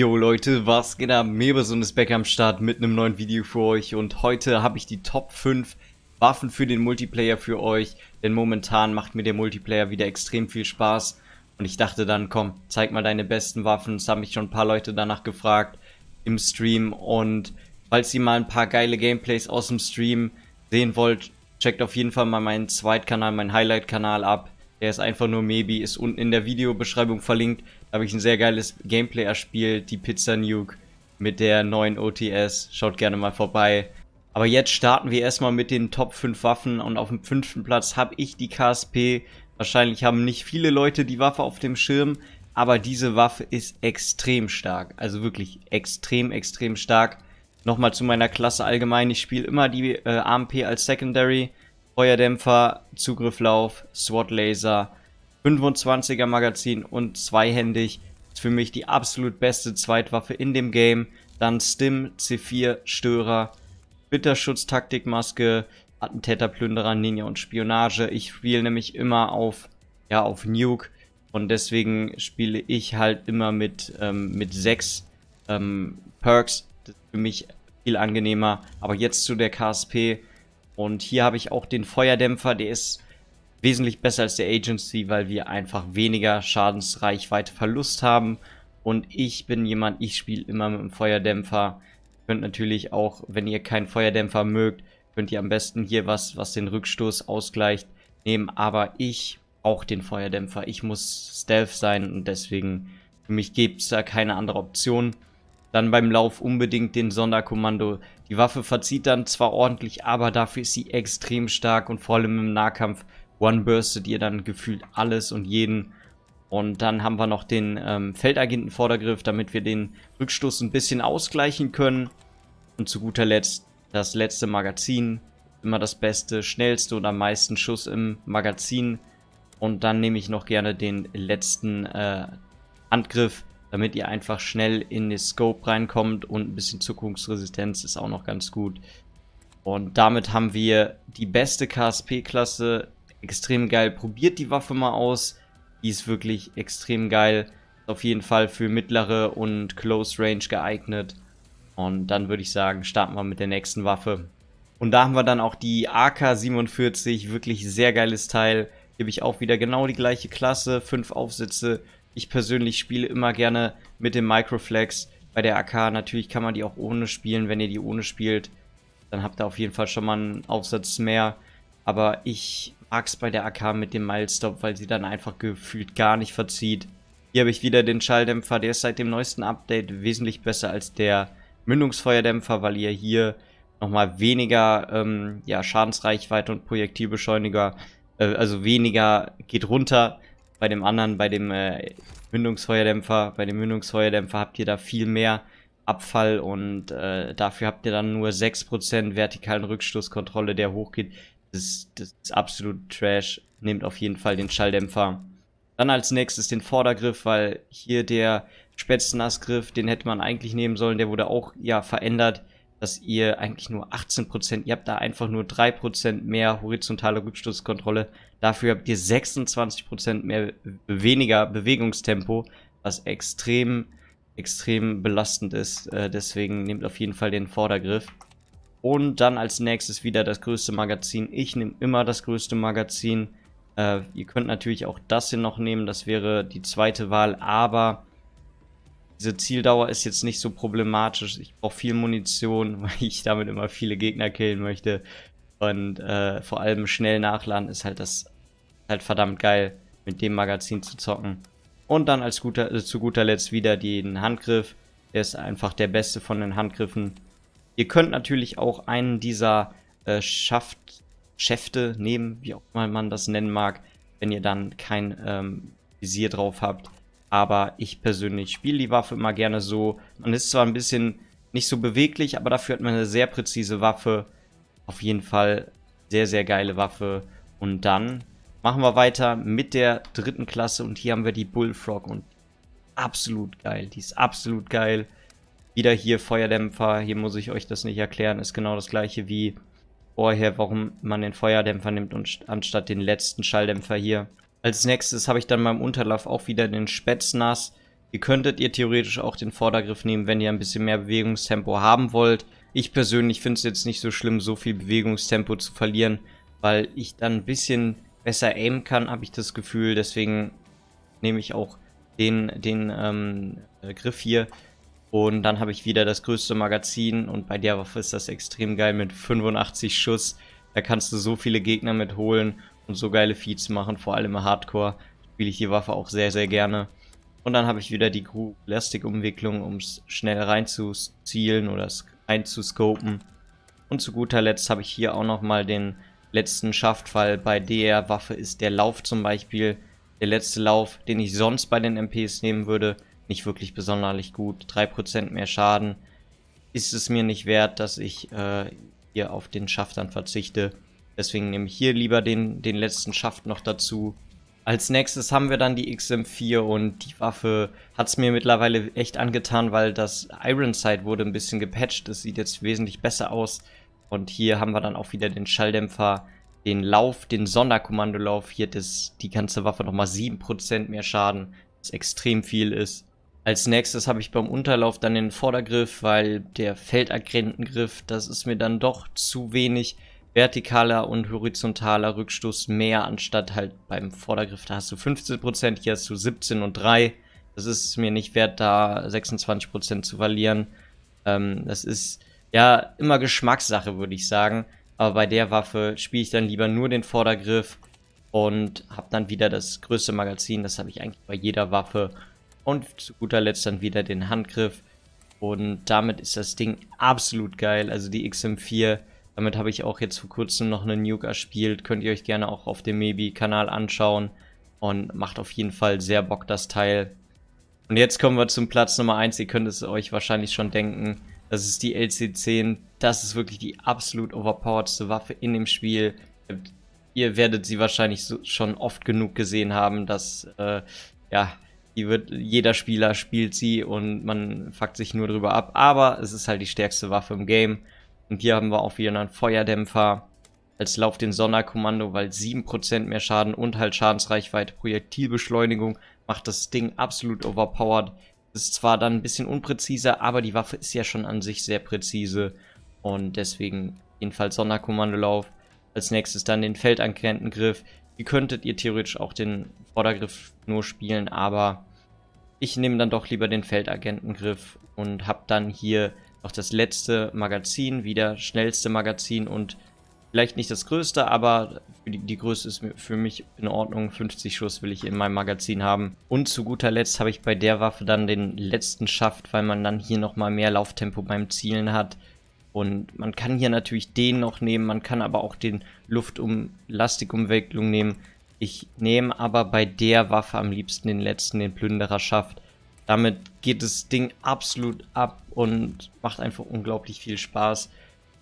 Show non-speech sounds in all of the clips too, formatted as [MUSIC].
Yo Leute, was geht ab? Meberson ist back am Start mit einem neuen Video für euch und heute habe ich die Top 5 Waffen für den Multiplayer für euch, denn momentan macht mir der Multiplayer wieder extrem viel Spaß und ich dachte dann, komm, zeig mal deine besten Waffen, es haben mich schon ein paar Leute danach gefragt im Stream und falls ihr mal ein paar geile Gameplays aus dem Stream sehen wollt, checkt auf jeden Fall mal meinen Zweitkanal, meinen Highlight-Kanal ab, der ist einfach nur Maybe, ist unten in der Videobeschreibung verlinkt, habe ich ein sehr geiles Gameplay erspielt, die Pizza Nuke mit der neuen OTS. Schaut gerne mal vorbei. Aber jetzt starten wir erstmal mit den Top 5 Waffen und auf dem fünften Platz habe ich die KSP. Wahrscheinlich haben nicht viele Leute die Waffe auf dem Schirm, aber diese Waffe ist extrem stark. Also wirklich extrem, extrem stark. Nochmal zu meiner Klasse allgemein. Ich spiele immer die äh, AMP als Secondary, Feuerdämpfer, Zugrifflauf, SWAT-Laser 25er Magazin und zweihändig. Ist für mich die absolut beste Zweitwaffe in dem Game. Dann Stim, C4, Störer, Bitterschutz, Taktikmaske, Attentäter, Plünderer, Ninja und Spionage. Ich spiele nämlich immer auf, ja, auf Nuke. Und deswegen spiele ich halt immer mit, ähm, mit sechs ähm, Perks. Das ist für mich viel angenehmer. Aber jetzt zu der KSP. Und hier habe ich auch den Feuerdämpfer. Der ist wesentlich besser als der Agency, weil wir einfach weniger Schadensreichweite Verlust haben. Und ich bin jemand, ich spiele immer mit dem Feuerdämpfer. könnt natürlich auch, wenn ihr keinen Feuerdämpfer mögt, könnt ihr am besten hier was, was den Rückstoß ausgleicht, nehmen. Aber ich brauche den Feuerdämpfer. Ich muss Stealth sein und deswegen für mich gibt es da keine andere Option. Dann beim Lauf unbedingt den Sonderkommando. Die Waffe verzieht dann zwar ordentlich, aber dafür ist sie extrem stark und vor allem im Nahkampf one-burstet ihr dann gefühlt alles und jeden. Und dann haben wir noch den ähm, Feldagenten Vordergriff, damit wir den Rückstoß ein bisschen ausgleichen können. Und zu guter Letzt das letzte Magazin. Immer das beste, schnellste und am meisten Schuss im Magazin. Und dann nehme ich noch gerne den letzten äh, Angriff, damit ihr einfach schnell in den Scope reinkommt und ein bisschen Zuckungsresistenz ist auch noch ganz gut. Und damit haben wir die beste KSP-Klasse extrem geil. Probiert die Waffe mal aus. Die ist wirklich extrem geil. Ist auf jeden Fall für mittlere und Close Range geeignet. Und dann würde ich sagen, starten wir mit der nächsten Waffe. Und da haben wir dann auch die AK-47, wirklich sehr geiles Teil. Hier habe ich auch wieder genau die gleiche Klasse, fünf Aufsätze. Ich persönlich spiele immer gerne mit dem Microflex. Bei der AK natürlich kann man die auch ohne spielen. Wenn ihr die ohne spielt, dann habt ihr auf jeden Fall schon mal einen Aufsatz mehr. Aber ich Axt bei der AK mit dem Milestop, weil sie dann einfach gefühlt gar nicht verzieht. Hier habe ich wieder den Schalldämpfer, der ist seit dem neuesten Update wesentlich besser als der Mündungsfeuerdämpfer, weil ihr hier nochmal weniger ähm, ja, Schadensreichweite und Projektilbeschleuniger, äh, also weniger geht runter. Bei dem anderen, bei dem äh, Mündungsfeuerdämpfer, bei dem Mündungsfeuerdämpfer habt ihr da viel mehr Abfall und äh, dafür habt ihr dann nur 6% vertikalen Rückstoßkontrolle, der hochgeht. Das ist, das ist absolut Trash. Nehmt auf jeden Fall den Schalldämpfer. Dann als nächstes den Vordergriff, weil hier der Spätzenassgriff, den hätte man eigentlich nehmen sollen. Der wurde auch ja verändert, dass ihr eigentlich nur 18%, ihr habt da einfach nur 3% mehr horizontale Rückstoßkontrolle. Dafür habt ihr 26% mehr, weniger Bewegungstempo, was extrem, extrem belastend ist. Äh, deswegen nehmt auf jeden Fall den Vordergriff. Und dann als nächstes wieder das größte Magazin. Ich nehme immer das größte Magazin. Äh, ihr könnt natürlich auch das hier noch nehmen, das wäre die zweite Wahl, aber diese Zieldauer ist jetzt nicht so problematisch. Ich brauche viel Munition, [LAUGHS] weil ich damit immer viele Gegner killen möchte. Und äh, vor allem schnell nachladen ist halt das halt verdammt geil, mit dem Magazin zu zocken. Und dann als guter, äh, zu guter Letzt wieder den Handgriff. Der ist einfach der beste von den Handgriffen. Ihr könnt natürlich auch einen dieser äh, Schaft, Schäfte nehmen, wie auch immer man das nennen mag, wenn ihr dann kein ähm, Visier drauf habt. Aber ich persönlich spiele die Waffe immer gerne so. Man ist zwar ein bisschen nicht so beweglich, aber dafür hat man eine sehr präzise Waffe. Auf jeden Fall sehr, sehr geile Waffe. Und dann machen wir weiter mit der dritten Klasse. Und hier haben wir die Bullfrog. Und absolut geil. Die ist absolut geil wieder hier Feuerdämpfer, hier muss ich euch das nicht erklären, ist genau das gleiche wie vorher, warum man den Feuerdämpfer nimmt und anstatt den letzten Schalldämpfer hier. Als nächstes habe ich dann beim Unterlauf auch wieder den Spätznass. Ihr könntet ihr theoretisch auch den Vordergriff nehmen, wenn ihr ein bisschen mehr Bewegungstempo haben wollt. Ich persönlich finde es jetzt nicht so schlimm, so viel Bewegungstempo zu verlieren, weil ich dann ein bisschen besser aimen kann, habe ich das Gefühl. Deswegen nehme ich auch den, den ähm, äh, Griff hier. Und dann habe ich wieder das größte Magazin und bei der Waffe ist das extrem geil mit 85 Schuss. Da kannst du so viele Gegner mitholen und so geile Feeds machen, vor allem im Hardcore spiele ich die Waffe auch sehr, sehr gerne. Und dann habe ich wieder die Group-Plastik-Umwicklung, um es schnell reinzuzielen oder einzuscopen. Und zu guter Letzt habe ich hier auch nochmal den letzten Schaftfall. Bei der Waffe ist der Lauf zum Beispiel der letzte Lauf, den ich sonst bei den MPs nehmen würde, nicht wirklich besonders gut. 3% mehr Schaden ist es mir nicht wert, dass ich äh, hier auf den Schaft dann verzichte. Deswegen nehme ich hier lieber den, den letzten Schaft noch dazu. Als nächstes haben wir dann die XM4 und die Waffe hat es mir mittlerweile echt angetan, weil das Iron Sight wurde ein bisschen gepatcht. Es sieht jetzt wesentlich besser aus. Und hier haben wir dann auch wieder den Schalldämpfer, den Lauf, den Sonderkommandolauf. Hier hat die ganze Waffe nochmal 7% mehr Schaden, was extrem viel ist. Als nächstes habe ich beim Unterlauf dann den Vordergriff, weil der Feldagrentengriff, das ist mir dann doch zu wenig vertikaler und horizontaler Rückstoß mehr, anstatt halt beim Vordergriff, da hast du 15%, hier hast du 17 und 3. Das ist mir nicht wert, da 26% zu verlieren. Ähm, das ist ja immer Geschmackssache, würde ich sagen. Aber bei der Waffe spiele ich dann lieber nur den Vordergriff und habe dann wieder das größte Magazin. Das habe ich eigentlich bei jeder Waffe. Und zu guter Letzt dann wieder den Handgriff. Und damit ist das Ding absolut geil. Also die XM4, damit habe ich auch jetzt vor kurzem noch eine Nuke erspielt. Könnt ihr euch gerne auch auf dem maybe kanal anschauen. Und macht auf jeden Fall sehr Bock, das Teil. Und jetzt kommen wir zum Platz Nummer 1. Ihr könnt es euch wahrscheinlich schon denken. Das ist die LC10. Das ist wirklich die absolut overpoweredste Waffe in dem Spiel. Ihr werdet sie wahrscheinlich so, schon oft genug gesehen haben, dass äh, ja, die wird, jeder Spieler spielt sie und man fuckt sich nur drüber ab. Aber es ist halt die stärkste Waffe im Game. Und hier haben wir auch wieder einen Feuerdämpfer als Lauf den Sonderkommando, weil 7% mehr Schaden und halt Schadensreichweite, Projektilbeschleunigung macht das Ding absolut overpowered. Ist zwar dann ein bisschen unpräziser, aber die Waffe ist ja schon an sich sehr präzise und deswegen jedenfalls Sonderkommandolauf. Als nächstes dann den Feldangrenzengriff. Die könntet ihr theoretisch auch den Vordergriff nur spielen, aber ich nehme dann doch lieber den Feldagentengriff und habe dann hier noch das letzte Magazin, wieder schnellste Magazin und vielleicht nicht das größte, aber die, die Größe ist für mich in Ordnung. 50 Schuss will ich in meinem Magazin haben. Und zu guter Letzt habe ich bei der Waffe dann den letzten Schaft, weil man dann hier nochmal mehr Lauftempo beim Zielen hat. Und man kann hier natürlich den noch nehmen, man kann aber auch den Luftumlastikumwicklung nehmen. Ich nehme aber bei der Waffe am liebsten den letzten, den Plündererschaft. Damit geht das Ding absolut ab und macht einfach unglaublich viel Spaß,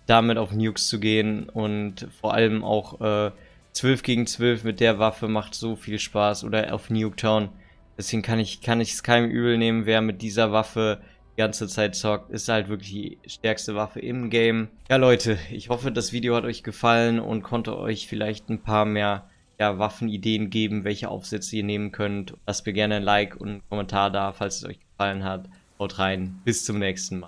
damit auf Nukes zu gehen und vor allem auch äh, 12 gegen 12 mit der Waffe macht so viel Spaß oder auf Nuketown. Deswegen kann ich kann ich es keinem übel nehmen, wer mit dieser Waffe ganze Zeit zockt, ist halt wirklich die stärkste Waffe im Game. Ja Leute, ich hoffe, das Video hat euch gefallen und konnte euch vielleicht ein paar mehr ja, Waffenideen geben, welche Aufsätze ihr nehmen könnt. Lasst mir gerne ein Like und einen Kommentar da, falls es euch gefallen hat. Haut rein, bis zum nächsten Mal.